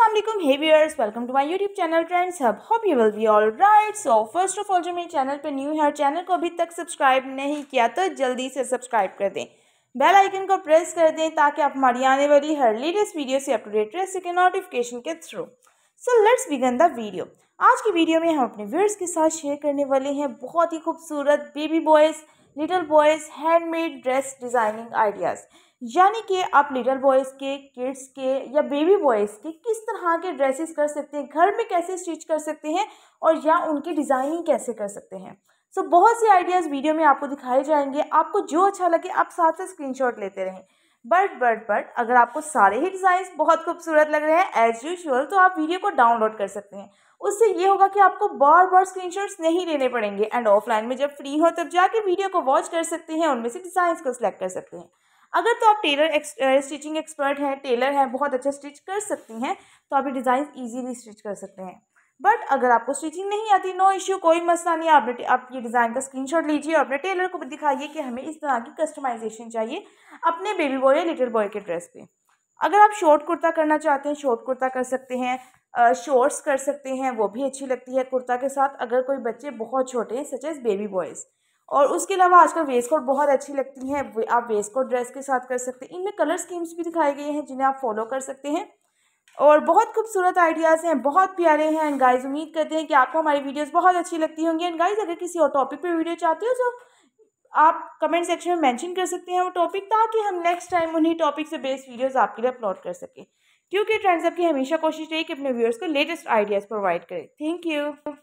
Aslam hey viewers welcome to my YouTube channel trends hub hope you will be all right so first of all जो मेरे channel पर new है और channel को अभी तक सब्सक्राइब नहीं किया तो जल्दी से सब्सक्राइब कर दें बेल आइकन को प्रेस कर दें ताकि आप हमारी आने वाली हर लेटेस्ट वीडियो से अपडेट रह सकें नोटिफिकेशन के through so let's begin the video आज की वीडियो में हम अपने व्यूअर्स के साथ शेयर करने वाले हैं बहुत ही खूबसूरत baby boys little boys handmade dress designing ideas यानी कि आप लिटिल बॉयज़ के किड्स के या बेबी बॉयज़ के किस तरह के ड्रेसेस कर सकते हैं घर में कैसे स्टिच कर सकते हैं और या उनकी डिज़ाइनिंग कैसे कर सकते हैं सो so, बहुत से आइडियाज़ वीडियो में आपको दिखाए जाएंगे आपको जो अच्छा लगे आप साथ से स्क्रीनशॉट लेते रहें बट बट बट अगर आपको सारे ही डिज़ाइंस बहुत खूबसूरत लग रहे हैं एज यूजल तो आप वीडियो को डाउनलोड कर सकते हैं उससे ये होगा कि आपको बार बार स्क्रीनशॉट्स नहीं लेने पड़ेंगे एंड ऑफलाइन में जब फ्री हो तब जाके वीडियो को वॉच कर सकते हैं उनमें से डिज़ाइंस को सिलेक्ट कर सकते हैं अगर तो आप टेलर स्टिचिंग एक्सपर्ट हैं टेलर हैं बहुत अच्छा स्टिच कर सकती हैं तो आप ये डिज़ाइन ईजीली स्टिच कर सकते हैं बट अगर आपको स्टिचिंग नहीं आती नो इश्यू कोई मसला नहीं आप आप ये डिज़ाइन का स्क्रीनशॉट लीजिए और अपने टेलर को भी दिखाइए कि हमें इस तरह की कस्टमाइजेशन चाहिए अपने बेबी बॉय या लिटिल बॉय के ड्रेस पे अगर आप शॉर्ट कुर्ता करना चाहते हैं शॉर्ट कुर्ता कर सकते हैं शॉर्ट्स कर सकते हैं वो भी अच्छी लगती है कुर्ता के साथ अगर कोई बच्चे बहुत छोटे हैं सच एज बेबी बॉयज़ और उसके अलावा आजकल वेस्ट कोट बहुत अच्छी लगती हैं आप वेस्ट कोट ड्रेस के साथ कर सकते हैं इनमें कलर स्कीम्स भी दिखाई गई हैं जिन्हें आप फॉलो कर सकते हैं और बहुत खूबसूरत आइडियाज़ हैं बहुत प्यारे हैं एंड गाइज उम्मीद करते हैं कि आपको हमारी वीडियोस बहुत अच्छी लगती होंगी एंड गाइज़ अगर किसी और टॉपिक पे वीडियो चाहते हो तो आप कमेंट सेक्शन में मेंशन कर सकते हैं वो टॉपिक ताकि हम नेक्स्ट टाइम उन्हीं टॉपिक से बेस्ड वीडियोज़ आपके लिए अपलोड कर सकें क्योंकि ट्रेंड्स की हमेशा कोशिश रही कि अपने व्यूअर्स को लेटेस्ट आइडियाज़ प्रोवाइड करें थैंक यू